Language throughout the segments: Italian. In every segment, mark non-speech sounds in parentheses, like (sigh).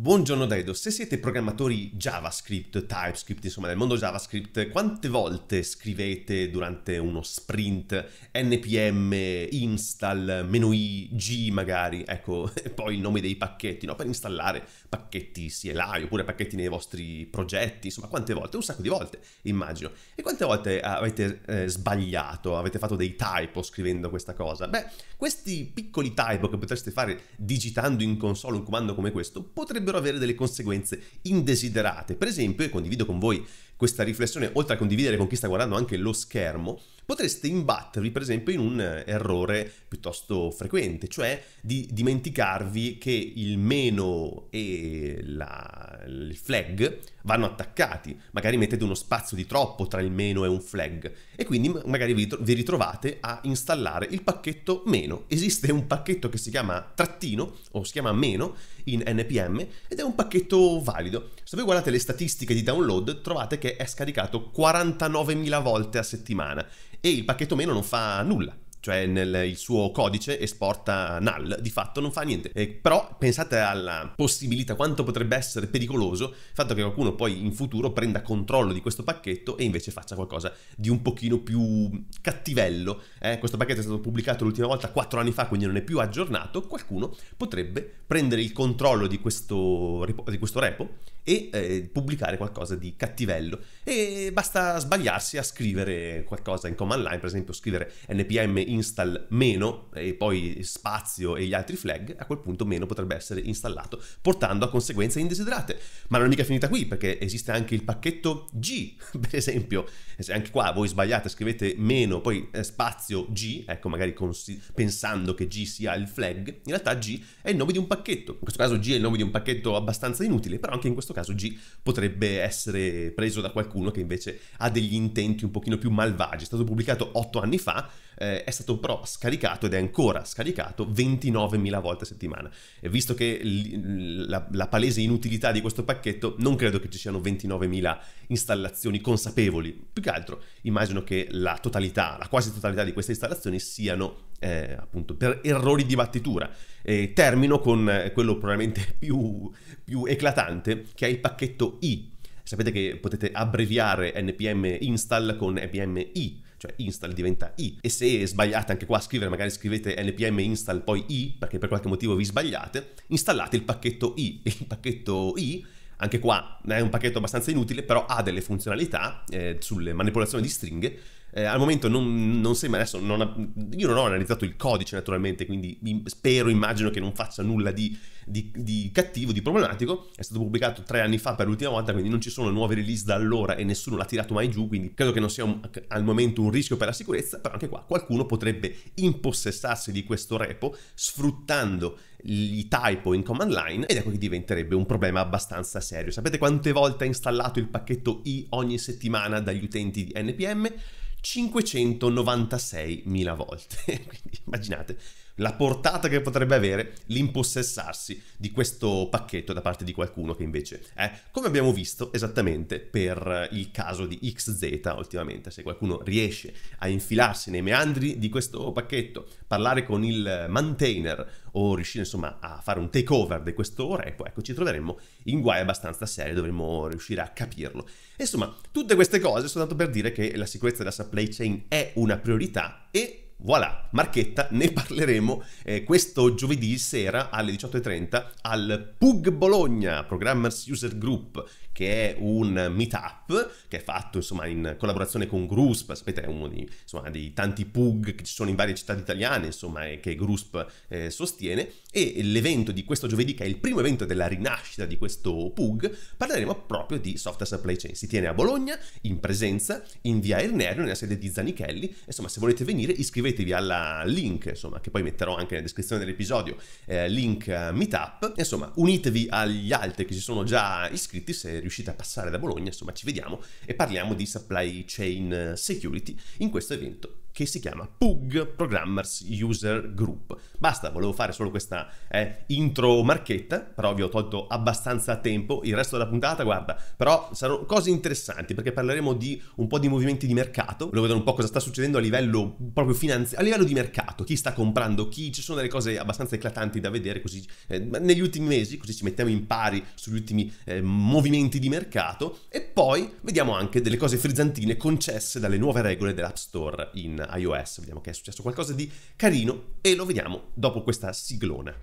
Buongiorno Dedo, se siete programmatori JavaScript, TypeScript, insomma del mondo JavaScript, quante volte scrivete durante uno sprint npm install, meno i, g magari, ecco, (laughs) e poi il nome dei pacchetti, no? Per installare pacchetti CLI oppure pacchetti nei vostri progetti, insomma quante volte? Un sacco di volte, immagino. E quante volte eh, avete eh, sbagliato, avete fatto dei typo scrivendo questa cosa? Beh, questi piccoli typo che potreste fare digitando in console un comando come questo potrebbero avere delle conseguenze indesiderate. Per esempio, e condivido con voi questa riflessione, oltre a condividere con chi sta guardando anche lo schermo, potreste imbattervi per esempio in un eh, errore piuttosto frequente, cioè di dimenticarvi che il meno e la, il flag vanno attaccati, magari mettete uno spazio di troppo tra il meno e un flag e quindi magari vi ritrovate a installare il pacchetto meno. Esiste un pacchetto che si chiama trattino o si chiama meno in NPM ed è un pacchetto valido. Se voi guardate le statistiche di download trovate che è scaricato 49.000 volte a settimana e il pacchetto meno non fa nulla cioè nel, il suo codice esporta null, di fatto non fa niente. Eh, però pensate alla possibilità, quanto potrebbe essere pericoloso il fatto che qualcuno poi in futuro prenda controllo di questo pacchetto e invece faccia qualcosa di un pochino più cattivello. Eh, questo pacchetto è stato pubblicato l'ultima volta quattro anni fa, quindi non è più aggiornato. Qualcuno potrebbe prendere il controllo di questo, di questo repo e eh, pubblicare qualcosa di cattivello. E basta sbagliarsi a scrivere qualcosa in command line, per esempio scrivere npm in install meno e poi spazio e gli altri flag, a quel punto meno potrebbe essere installato, portando a conseguenze indesiderate. Ma non è mica finita qui, perché esiste anche il pacchetto G, (laughs) per esempio. Se anche qua voi sbagliate, scrivete meno, poi eh, spazio G, ecco magari pensando che G sia il flag, in realtà G è il nome di un pacchetto. In questo caso G è il nome di un pacchetto abbastanza inutile, però anche in questo caso G potrebbe essere preso da qualcuno che invece ha degli intenti un pochino più malvagi. È stato pubblicato otto anni fa eh, è stato però scaricato ed è ancora scaricato 29.000 volte a settimana. E visto che l- la-, la palese inutilità di questo pacchetto, non credo che ci siano 29.000 installazioni consapevoli. Più che altro immagino che la totalità, la quasi totalità di queste installazioni siano eh, appunto per errori di battitura. E termino con eh, quello probabilmente (laughs) più, più, eclatante che è il pacchetto I. Sapete che potete abbreviare npm install con npm i cioè install diventa i. E se sbagliate anche qua a scrivere, magari scrivete npm install poi i, perché per qualche motivo vi sbagliate, installate il pacchetto i. E Il pacchetto i anche qua è un pacchetto abbastanza inutile, però ha delle funzionalità eh, sulle manipolazioni di stringhe eh, al momento non, non sembra, adesso non ha, io non ho analizzato il codice naturalmente, quindi spero, immagino che non faccia nulla di, di, di, cattivo, di problematico. È stato pubblicato tre anni fa per l'ultima volta, quindi non ci sono nuove release da allora e nessuno l'ha tirato mai giù, quindi credo che non sia un, al momento un rischio per la sicurezza, però anche qua qualcuno potrebbe impossessarsi di questo repo sfruttando i typo in command line ed ecco che diventerebbe un problema abbastanza serio. Sapete quante volte ha installato il pacchetto i ogni settimana dagli utenti di npm? 596.000 volte. (laughs) Quindi immaginate la portata che potrebbe avere l'impossessarsi di questo pacchetto da parte di qualcuno che invece è, come abbiamo visto esattamente per eh, il caso di XZ ultimamente, se qualcuno riesce a infilarsi nei meandri di questo pacchetto, parlare con il maintainer o riuscire insomma a fare un takeover di questo repo, ecco ci troveremmo in guai abbastanza seri, dovremmo riuscire a capirlo. Insomma, tutte queste cose sono soltanto per dire che la sicurezza della supply chain è una priorità e voilà, Marchetta, ne parleremo eh, questo giovedì sera alle 18.30 al PUG Bologna, Programmers User Group, che è un meetup che è fatto insomma in collaborazione con Grusp, sapete è uno di, insomma, dei tanti pug che ci sono in varie città italiane insomma e che Grusp eh, sostiene e l'evento di questo giovedì che è il primo evento della rinascita di questo pug parleremo proprio di software supply chain. Si tiene a Bologna in presenza in via Ernerio nella sede di Zanichelli, insomma se volete venire iscrivetevi al link insomma che poi metterò anche nella descrizione dell'episodio eh, link eh, meetup, insomma unitevi agli altri che si sono già iscritti se riuscite riuscite a passare da Bologna, insomma ci vediamo e parliamo di supply chain eh, security in questo evento che si chiama PUG, Programmers User Group. Basta, volevo fare solo questa eh, intro marchetta, però vi ho tolto abbastanza tempo, il resto della puntata, guarda, però saranno cose interessanti perché parleremo di un po' di movimenti di mercato, volevo vedere un po' cosa sta succedendo a livello proprio finanziario, a livello di mercato, chi sta comprando, chi, ci sono delle cose abbastanza eclatanti da vedere così eh, negli ultimi mesi, così ci mettiamo in pari sugli ultimi eh, movimenti di mercato e poi vediamo anche delle cose frizzantine concesse dalle nuove regole dell'App Store in iOS. Vediamo che è successo qualcosa di carino e lo vediamo dopo questa siglona.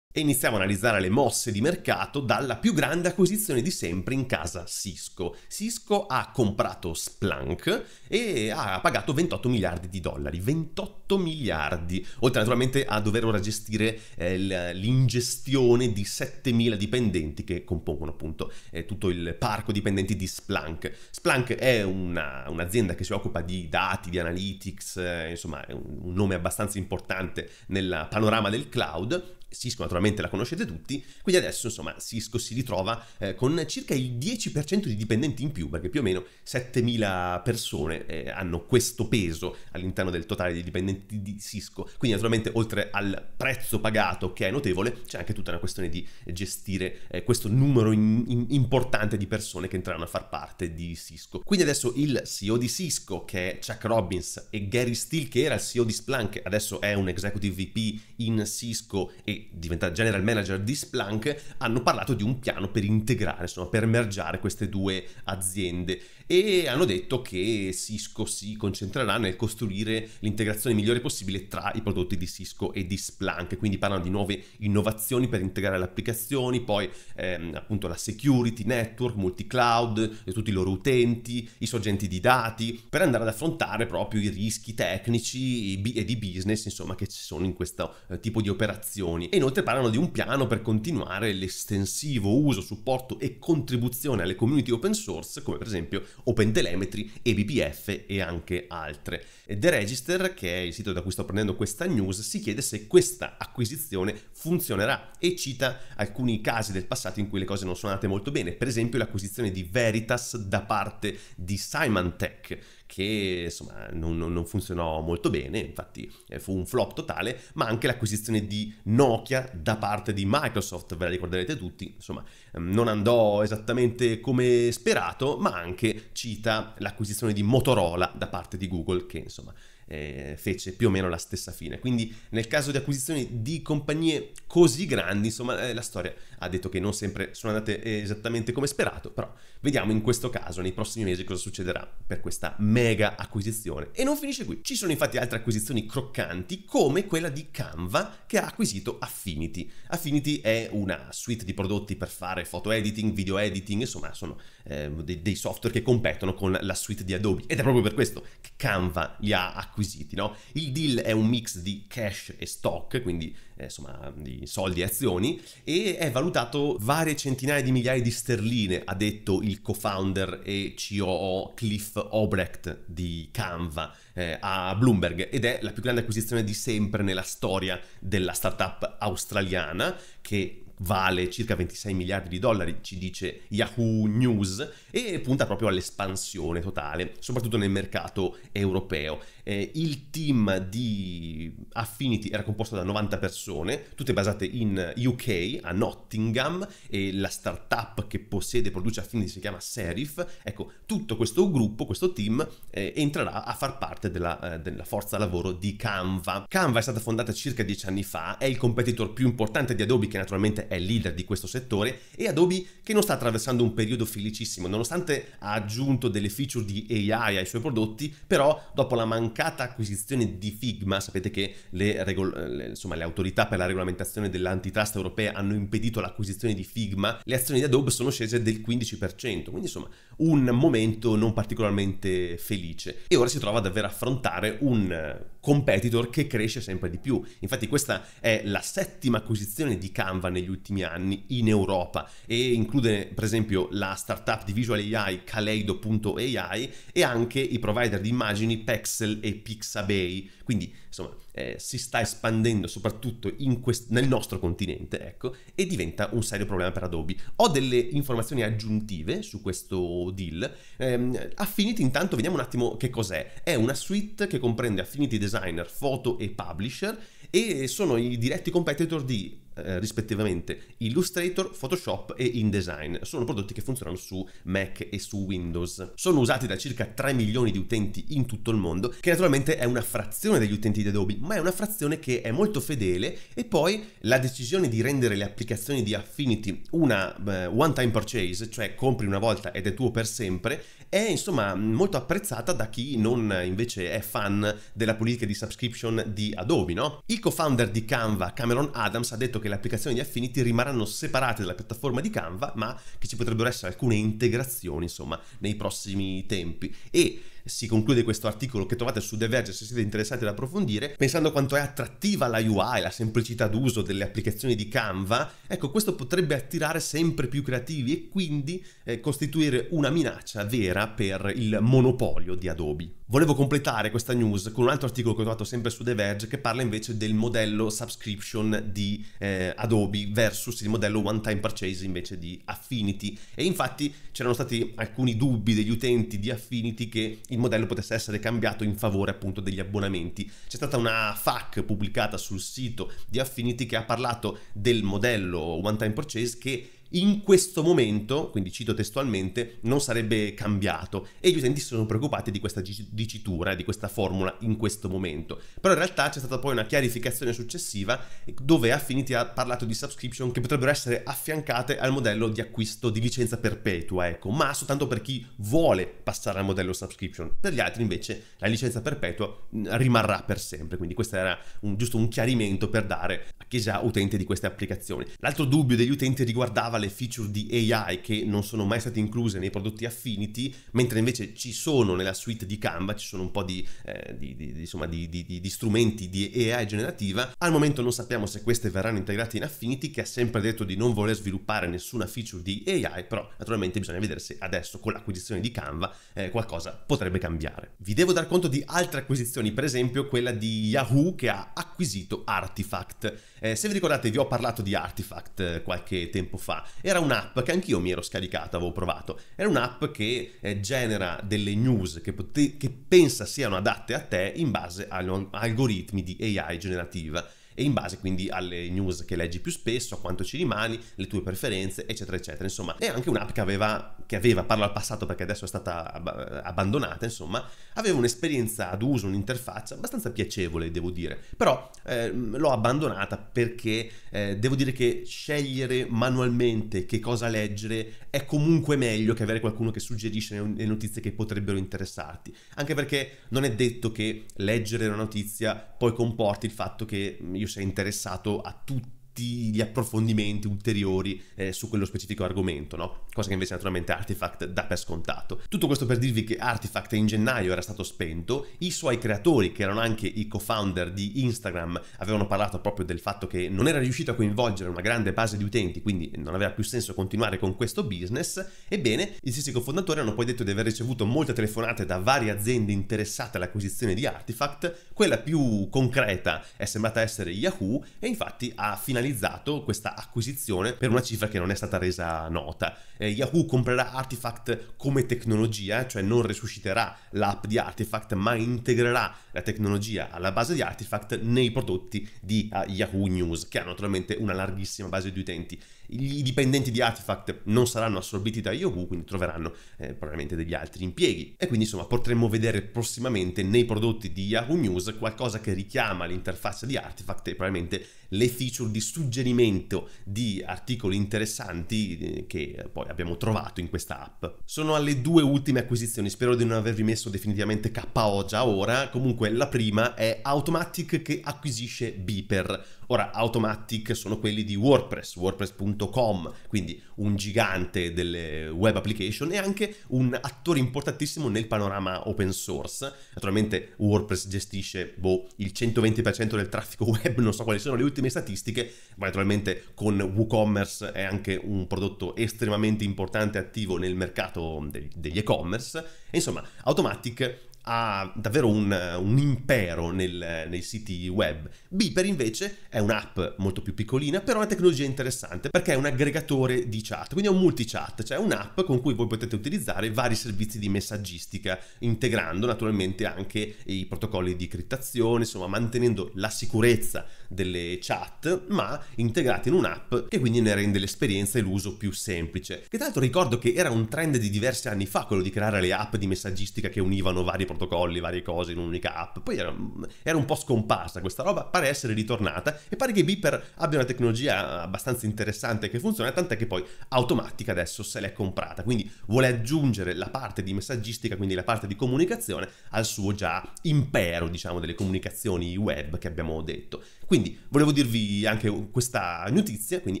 e iniziamo a analizzare le mosse di mercato dalla più grande acquisizione di sempre in casa Cisco. Cisco ha comprato Splunk e ha pagato 28 miliardi di dollari, 28 miliardi, oltre naturalmente a dover ora gestire eh, l'ingestione di 7 mila dipendenti che compongono appunto eh, tutto il parco dipendenti di Splunk. Splunk è una, un'azienda che si occupa di dati, di analytics, eh, insomma è un, un nome abbastanza importante nel panorama del cloud. Cisco naturalmente sicuramente la conoscete tutti, quindi adesso insomma Cisco si ritrova eh, con circa il 10% di dipendenti in più, perché più o meno 7.000 persone eh, hanno questo peso all'interno del totale di dipendenti di Cisco, quindi naturalmente oltre al prezzo pagato che è notevole c'è anche tutta una questione di gestire eh, questo numero in, in, importante di persone che entreranno a far parte di Cisco. Quindi adesso il CEO di Cisco, che è Chuck Robbins, e Gary Steele, che era il CEO di Splunk, adesso è un executive VP in Cisco e diventa general manager di Splunk hanno parlato di un piano per integrare, insomma, per mergiare queste due aziende e hanno detto che Cisco si concentrerà nel costruire l'integrazione migliore possibile tra i prodotti di Cisco e di Splunk, quindi parlano di nuove innovazioni per integrare le applicazioni, poi ehm, appunto la security, network, multi-cloud, tutti i loro utenti, i sorgenti di dati, per andare ad affrontare proprio i rischi tecnici e di business insomma che ci sono in questo eh, tipo di operazioni. E inoltre parlano di un piano per continuare l'estensivo uso, supporto e contribuzione alle community open source, come per esempio OpenTelemetry, eBPF e anche altre. E The Register, che è il sito da cui sto prendendo questa news, si chiede se questa acquisizione funzionerà e cita alcuni casi del passato in cui le cose non sono andate molto bene, per esempio l'acquisizione di Veritas da parte di Symantec, che insomma non, non, funzionò molto bene, infatti eh, fu un flop totale, ma anche l'acquisizione di Nokia da parte di Microsoft, ve la ricorderete tutti, insomma ehm, non andò esattamente come sperato, ma anche cita l'acquisizione di Motorola da parte di Google, che insomma insomma, eh, fece più o meno la stessa fine. Quindi nel caso di acquisizioni di compagnie così grandi, insomma, eh, la storia ha detto che non sempre sono andate esattamente come sperato, però vediamo in questo caso nei prossimi mesi cosa succederà per questa mega acquisizione. E non finisce qui, ci sono infatti altre acquisizioni croccanti come quella di Canva che ha acquisito Affinity. Affinity è una suite di prodotti per fare foto editing, video editing, insomma sono eh, dei, dei software che competono con la suite di Adobe ed è proprio per questo che Canva li ha acquisiti, no? Il deal è un mix di cash e stock, quindi eh, insomma, di soldi e azioni e è valutato varie centinaia di migliaia di sterline, ha detto il co-founder e COO Cliff Obrecht di Canva eh, a Bloomberg ed è la più grande acquisizione di sempre nella storia della startup australiana che vale circa 26 miliardi di dollari, ci dice Yahoo News, e punta proprio all'espansione totale, soprattutto nel mercato europeo. Eh, il team di Affinity era composto da 90 persone, tutte basate in UK, a Nottingham, e la startup che possiede e produce Affinity si chiama Serif. Ecco, tutto questo gruppo, questo team, eh, entrerà a far parte della, eh, della, forza lavoro di Canva. Canva è stata fondata circa 10 anni fa, è il competitor più importante di Adobe, che naturalmente è leader di questo settore, e Adobe che non sta attraversando un periodo felicissimo, nonostante ha aggiunto delle feature di AI ai suoi prodotti, però dopo la mancanza mancata acquisizione di Figma, sapete che le, regol- le, insomma, le autorità per la regolamentazione dell'antitrust europea hanno impedito l'acquisizione di Figma, le azioni di Adobe sono scese del 15%, quindi insomma un momento non particolarmente felice. E ora si trova ad aver affrontare un competitor che cresce sempre di più. Infatti questa è la settima acquisizione di Canva negli ultimi anni in Europa e include per esempio la startup di Visual AI Kaleido.ai e anche i provider di immagini Pexel e Pixabay. Quindi insomma eh, si sta espandendo soprattutto quest- nel nostro continente, ecco, e diventa un serio problema per Adobe. Ho delle informazioni aggiuntive su questo deal. Eh, Affinity intanto vediamo un attimo che cos'è. È una suite che comprende Affinity Designer, Photo e Publisher e sono i diretti competitor di eh, rispettivamente Illustrator, Photoshop e InDesign. Sono prodotti che funzionano su Mac e su Windows. Sono usati da circa 3 milioni di utenti in tutto il mondo, che naturalmente è una frazione degli utenti di Adobe, ma è una frazione che è molto fedele e poi la decisione di rendere le applicazioni di Affinity una eh, one-time purchase, cioè compri una volta ed è tuo per sempre, è insomma molto apprezzata da chi non eh, invece è fan della politica di subscription di Adobe, no? Il co-founder di Canva, Cameron Adams, ha detto che le applicazioni di Affinity rimarranno separate dalla piattaforma di Canva, ma che ci potrebbero essere alcune integrazioni, insomma, nei prossimi tempi. E si conclude questo articolo che trovate su The Verge se siete interessati ad approfondire, pensando quanto è attrattiva la UI, la semplicità d'uso delle applicazioni di Canva, ecco questo potrebbe attirare sempre più creativi e quindi eh, costituire una minaccia vera per il monopolio di Adobe. Volevo completare questa news con un altro articolo che ho trovato sempre su The Verge che parla invece del modello subscription di eh, Adobe versus il modello one time purchase invece di Affinity e infatti c'erano stati alcuni dubbi degli utenti di Affinity che il modello potesse essere cambiato in favore appunto degli abbonamenti. C'è stata una FAQ pubblicata sul sito di Affinity che ha parlato del modello one time purchase che in questo momento, quindi cito testualmente, non sarebbe cambiato e gli utenti sono preoccupati di questa dicitura, di questa formula in questo momento. Però in realtà c'è stata poi una chiarificazione successiva dove Affinity ha parlato di subscription che potrebbero essere affiancate al modello di acquisto di licenza perpetua, ecco, ma soltanto per chi vuole passare al modello subscription. Per gli altri invece la licenza perpetua mm, rimarrà per sempre, quindi questo era un, giusto un chiarimento per dare a chi è già utente di queste applicazioni. L'altro dubbio degli utenti riguardava le feature di AI che non sono mai state incluse nei prodotti Affinity, mentre invece ci sono nella suite di Canva, ci sono un po' di, eh, di, di, insomma, di strumenti di AI generativa. Al momento non sappiamo se queste verranno integrate in Affinity, che ha sempre detto di non voler sviluppare nessuna feature di AI, però naturalmente bisogna vedere se adesso con l'acquisizione di Canva eh, qualcosa potrebbe cambiare. Vi devo dar conto di altre acquisizioni, per esempio quella di Yahoo che ha acquisito Artifact. Eh, se vi ricordate vi ho parlato di Artifact eh, qualche tempo fa, era un'app che anch'io mi ero scaricata, avevo provato, era un'app che eh, genera delle news che, pote- che pensa siano adatte a te in base agli algoritmi di AI generativa e in base quindi alle news che leggi più spesso, a quanto ci rimani, le tue preferenze, eccetera, eccetera. Insomma, è anche un'app che aveva, che aveva, parlo al passato perché adesso è stata ab- abbandonata, insomma, aveva un'esperienza ad uso, un'interfaccia abbastanza piacevole, devo dire, però eh, l'ho abbandonata perché eh, devo dire che scegliere manualmente che cosa leggere è comunque meglio che avere qualcuno che suggerisce le notizie che potrebbero interessarti, anche perché non è detto che leggere una notizia poi comporti il fatto che mm, io sei interessato a tutti tutti gli approfondimenti ulteriori eh, su quello specifico argomento, no? Cosa che invece naturalmente Artifact dà per scontato. Tutto questo per dirvi che Artifact in gennaio era stato spento, i suoi creatori, che erano anche i co-founder di Instagram, avevano parlato proprio del fatto che non era riuscito a coinvolgere una grande base di utenti, quindi non aveva più senso continuare con questo business. Ebbene, i stessi cofondatori hanno poi detto di aver ricevuto molte telefonate da varie aziende interessate all'acquisizione di Artifact, quella più concreta è sembrata essere Yahoo e infatti ha finalmente finalizzato questa acquisizione per una cifra che non è stata resa nota. Eh, Yahoo comprerà Artifact come tecnologia, cioè non resusciterà l'app di Artifact, ma integrerà la tecnologia alla base di Artifact nei prodotti di uh, Yahoo News, che ha naturalmente una larghissima base di utenti. I dipendenti di Artifact non saranno assorbiti da Yahoo, quindi troveranno eh, probabilmente degli altri impieghi. E quindi insomma potremmo vedere prossimamente nei prodotti di Yahoo News qualcosa che richiama l'interfaccia di Artifact e probabilmente le feature di suggerimento di articoli interessanti eh, che poi abbiamo trovato in questa app. Sono alle due ultime acquisizioni, spero di non avervi messo definitivamente KO già ora, comunque la prima è Automatic che acquisisce Beeper. Ora, Automatic sono quelli di WordPress, wordpress.com, quindi un gigante delle web application e anche un attore importantissimo nel panorama open source. Naturalmente WordPress gestisce boh, il 120% del traffico (laughs) web, non so quali sono le ultime statistiche, ma naturalmente con WooCommerce è anche un prodotto estremamente importante e attivo nel mercato degli e-commerce. E insomma, Automatic ha davvero un, un impero nel, nei siti web. Beeper invece è un'app molto più piccolina, però è una tecnologia interessante perché è un aggregatore di chat, quindi è un multi-chat, cioè un'app con cui voi potete utilizzare vari servizi di messaggistica, integrando naturalmente anche i protocolli di criptazione, insomma mantenendo la sicurezza delle chat, ma integrati in un'app che quindi ne rende l'esperienza e l'uso più semplice. Che tra l'altro ricordo che era un trend di diversi anni fa quello di creare le app di messaggistica che univano vari protocolli, varie cose in un'unica app. Poi era, era, un po' scomparsa questa roba, pare essere ritornata e pare che Beeper abbia una tecnologia abbastanza interessante che funziona, tant'è che poi Automatica adesso se l'è comprata, quindi vuole aggiungere la parte di messaggistica, quindi la parte di comunicazione, al suo già impero, diciamo, delle comunicazioni web che abbiamo detto. Quindi volevo dirvi anche questa notizia, quindi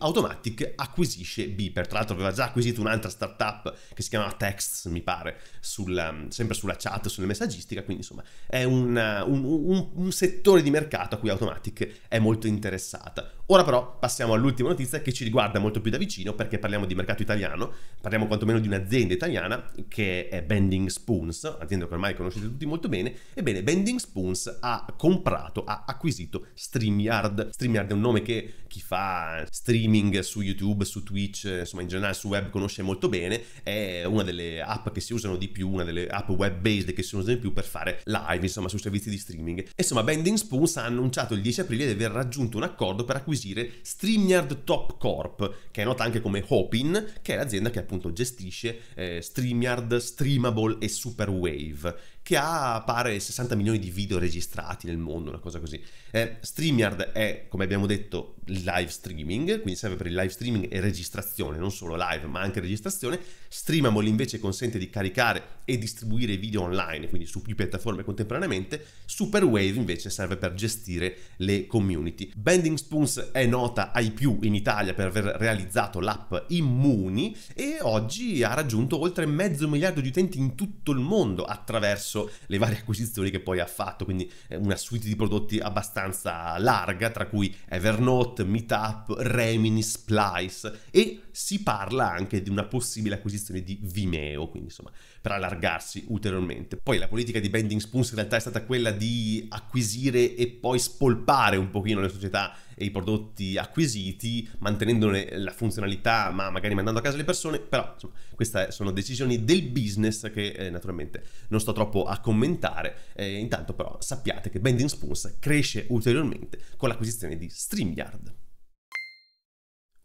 Automatic acquisisce Beeper, tra l'altro aveva già acquisito un'altra startup che si chiamava Texts, mi pare, sulla, sempre sulla chat, sulle messaggistiche, messaggistica, quindi insomma è una, un, un, un settore di mercato a cui Automatic è molto interessata. Ora però passiamo all'ultima notizia che ci riguarda molto più da vicino perché parliamo di mercato italiano, parliamo quantomeno di un'azienda italiana che è Bending Spoons, azienda che ormai conoscete tutti molto bene. Ebbene, Bending Spoons ha comprato, ha acquisito StreamYard. StreamYard è un nome che chi fa streaming su YouTube, su Twitch, insomma in generale su web conosce molto bene, è una delle app che si usano di più, una delle app web-based che si usano di più per fare live, insomma, su servizi di streaming. Insomma, Bending Spoons ha annunciato il 10 aprile di aver raggiunto un accordo per acquisire acquisire StreamYard Top Corp, che è nota anche come Hopin, che è l'azienda che appunto gestisce eh, StreamYard, Streamable e Superwave che ha pare 60 milioni di video registrati nel mondo, una cosa così. Eh, StreamYard è, come abbiamo detto, live streaming, quindi serve per il live streaming e registrazione, non solo live, ma anche registrazione. Streamable invece consente di caricare e distribuire video online, quindi su più piattaforme contemporaneamente. Superwave invece serve per gestire le community. Bending Spoons è nota ai più in Italia per aver realizzato l'app Immuni e oggi ha raggiunto oltre mezzo miliardo di utenti in tutto il mondo attraverso attraverso le varie acquisizioni che poi ha fatto, quindi eh, una suite di prodotti abbastanza larga, tra cui Evernote, Meetup, Remini, Splice e si parla anche di una possibile acquisizione di Vimeo, quindi insomma per allargarsi ulteriormente. Poi la politica di Bending Spoons in realtà è stata quella di acquisire e poi spolpare un pochino le società i prodotti acquisiti, mantenendone la funzionalità, ma magari mandando a casa le persone, però insomma, queste sono decisioni del business che eh, naturalmente non sto troppo a commentare, eh, intanto però sappiate che Bending Spoons cresce ulteriormente con l'acquisizione di StreamYard.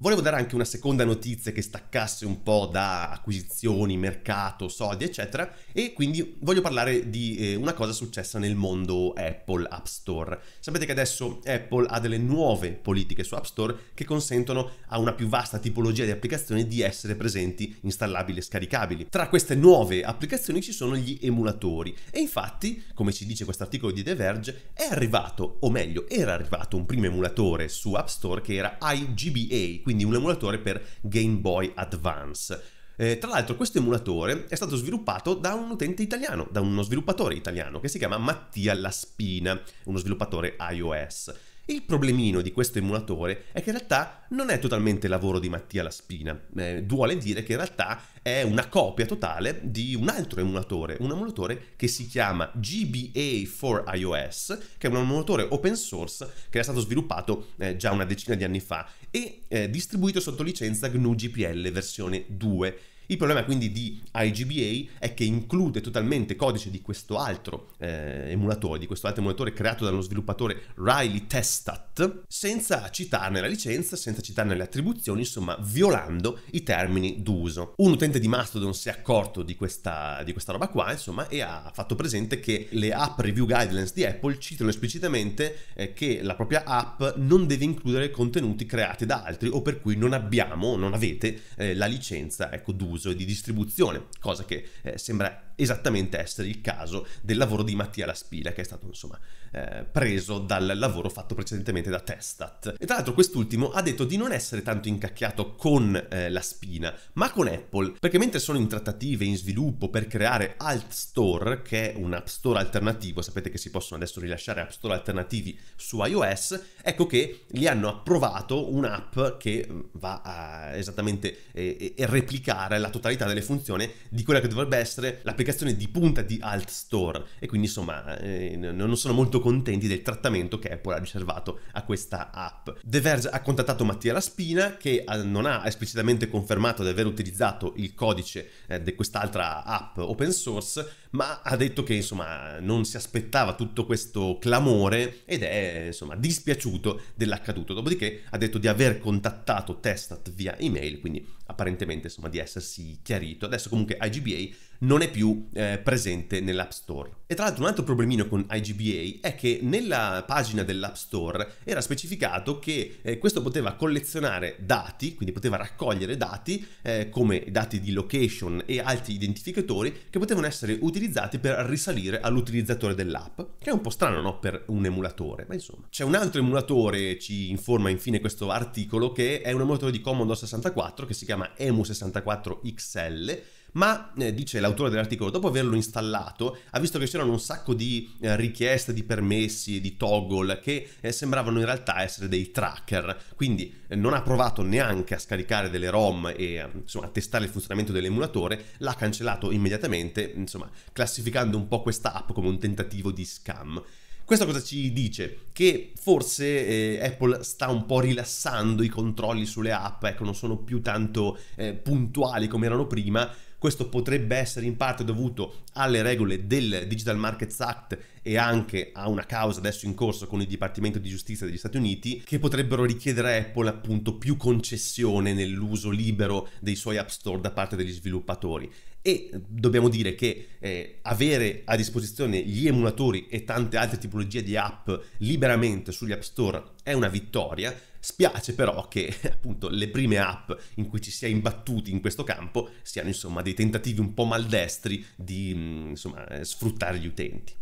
Volevo dare anche una seconda notizia che staccasse un po' da acquisizioni, mercato, soldi, eccetera, e quindi voglio parlare di eh, una cosa successa nel mondo Apple App Store. Sapete che adesso Apple ha delle nuove politiche su App Store che consentono a una più vasta tipologia di applicazioni di essere presenti, installabili e scaricabili. Tra queste nuove applicazioni ci sono gli emulatori e infatti, come ci dice questo articolo di The Verge, è arrivato, o meglio, era arrivato un primo emulatore su App Store che era IGBA, quindi un emulatore per Game Boy Advance. Eh, tra l'altro questo emulatore è stato sviluppato da un utente italiano, da uno sviluppatore italiano che si chiama Mattia Laspina, uno sviluppatore iOS. Il problemino di questo emulatore è che in realtà non è totalmente lavoro di Mattia Laspina, eh, duole dire che in realtà è una copia totale di un altro emulatore, un emulatore che si chiama GBA for iOS, che è un emulatore open source che era stato sviluppato eh, già una decina di anni fa e eh, distribuito sotto licenza GNU GPL versione 2 il problema quindi di IGBA è che include totalmente codice di questo altro eh, emulatore, di questo altro emulatore creato dallo sviluppatore Riley Testat, senza citarne la licenza, senza citarne le attribuzioni, insomma violando i termini d'uso. Un utente di Mastodon si è accorto di questa, di questa roba qua, insomma, e ha fatto presente che le app review guidelines di Apple citano esplicitamente eh, che la propria app non deve includere contenuti creati da altri o per cui non abbiamo, non avete eh, la licenza ecco, d'uso uso e di distribuzione, cosa che eh, sembra esattamente essere il caso del lavoro di Mattia Laspila, che è stato insomma eh, preso dal lavoro fatto precedentemente da Testat. E tra l'altro quest'ultimo ha detto di non essere tanto incacchiato con eh, la spina, ma con Apple, perché mentre sono in trattative, in sviluppo per creare Alt Store, che è un app store alternativo, sapete che si possono adesso rilasciare app store alternativi su iOS, ecco che gli hanno approvato un'app che mm, va a esattamente eh, replicare la totalità delle funzioni di quella che dovrebbe essere l'applicazione un'applicazione di punta di Alt Store e quindi insomma eh, non sono molto contenti del trattamento che Apple ha riservato a questa app. The Verge ha contattato Mattia Laspina che eh, non ha esplicitamente confermato di aver utilizzato il codice eh, di quest'altra app open source ma ha detto che insomma non si aspettava tutto questo clamore ed è insomma dispiaciuto dell'accaduto. Dopodiché ha detto di aver contattato Testat via email, quindi apparentemente insomma di essersi chiarito. Adesso comunque IGBA non è più eh, presente nell'App Store. E tra l'altro un altro problemino con IGBA è che nella pagina dell'App Store era specificato che eh, questo poteva collezionare dati, quindi poteva raccogliere dati eh, come dati di location e altri identificatori che potevano essere utilizzati utilizzati per risalire all'utilizzatore dell'app, che è un po' strano no? per un emulatore, ma insomma. C'è un altro emulatore, ci informa infine questo articolo, che è un emulatore di Commodore 64 che si chiama EMU64XL ma eh, dice l'autore dell'articolo, dopo averlo installato ha visto che c'erano un sacco di eh, richieste di permessi, di toggle che eh, sembravano in realtà essere dei tracker, quindi eh, non ha provato neanche a scaricare delle ROM e insomma, a testare il funzionamento dell'emulatore, l'ha cancellato immediatamente, insomma classificando un po' questa app come un tentativo di scam. Questo cosa ci dice? Che forse eh, Apple sta un po' rilassando i controlli sulle app, ecco, non sono più tanto eh, puntuali come erano prima, questo potrebbe essere in parte dovuto alle regole del Digital Markets Act e anche a una causa adesso in corso con il Dipartimento di Giustizia degli Stati Uniti che potrebbero richiedere a Apple appunto più concessione nell'uso libero dei suoi app store da parte degli sviluppatori. E dobbiamo dire che eh, avere a disposizione gli emulatori e tante altre tipologie di app liberamente sugli app store è una vittoria. Spiace però che (laughs) appunto le prime app in cui ci si è imbattuti in questo campo siano insomma dei tentativi un po' maldestri di mm, insomma, sfruttare gli utenti.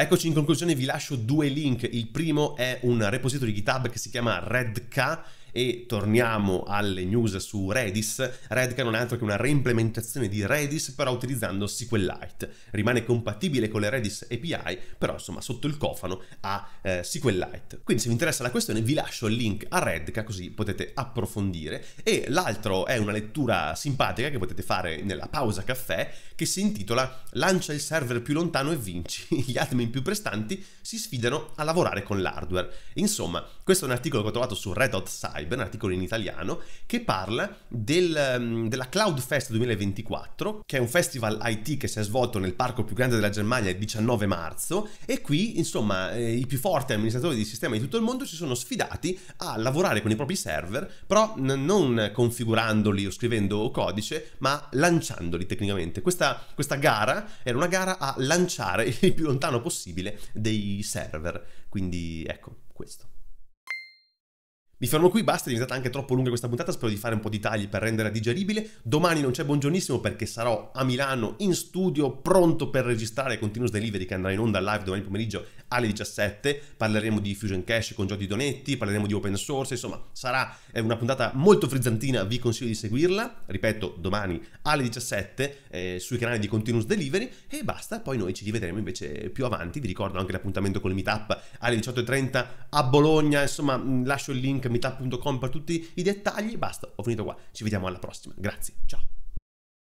Eccoci in conclusione, vi lascio due link. Il primo è un repository GitHub che si chiama RedK e torniamo alle news su Redis, Redcar non è altro che una reimplementazione di Redis però utilizzando SQLite. Rimane compatibile con le Redis API, però insomma sotto il cofano ha eh, SQLite. Quindi se vi interessa la questione vi lascio il link a Redcar così potete approfondire e l'altro è una lettura simpatica che potete fare nella pausa caffè che si intitola Lancia il server più lontano e vinci. (laughs) Gli admin più prestanti si sfidano a lavorare con l'hardware. Insomma, questo è un articolo che ho trovato su Red Hot Site Cyber, un articolo in italiano, che parla del, mm, della Cloud Fest 2024, che è un festival IT che si è svolto nel parco più grande della Germania il 19 marzo e qui, insomma, eh, i più forti amministratori di sistema di tutto il mondo si sono sfidati a lavorare con i propri server, però n- non configurandoli o scrivendo codice, ma lanciandoli tecnicamente. Questa, questa gara era una gara a lanciare (laughs) il più lontano possibile dei server, quindi ecco questo. Mi fermo qui, basta, è diventata anche troppo lunga questa puntata, spero di fare un po' di tagli per renderla digeribile. Domani non c'è buongiornissimo perché sarò a Milano in studio pronto per registrare Continuous Delivery che andrà in onda live domani pomeriggio alle 17. Parleremo di Fusion Cash con Giordi Donetti, parleremo di open source, insomma sarà una puntata molto frizzantina, vi consiglio di seguirla. Ripeto, domani alle 17 eh, sui canali di Continuous Delivery e basta, poi noi ci rivedremo invece più avanti. Vi ricordo anche l'appuntamento con il meetup alle 18.30 a Bologna, insomma lascio il link meetup.com per tutti i dettagli. Basta, ho finito qua. Ci vediamo alla prossima. Grazie, ciao.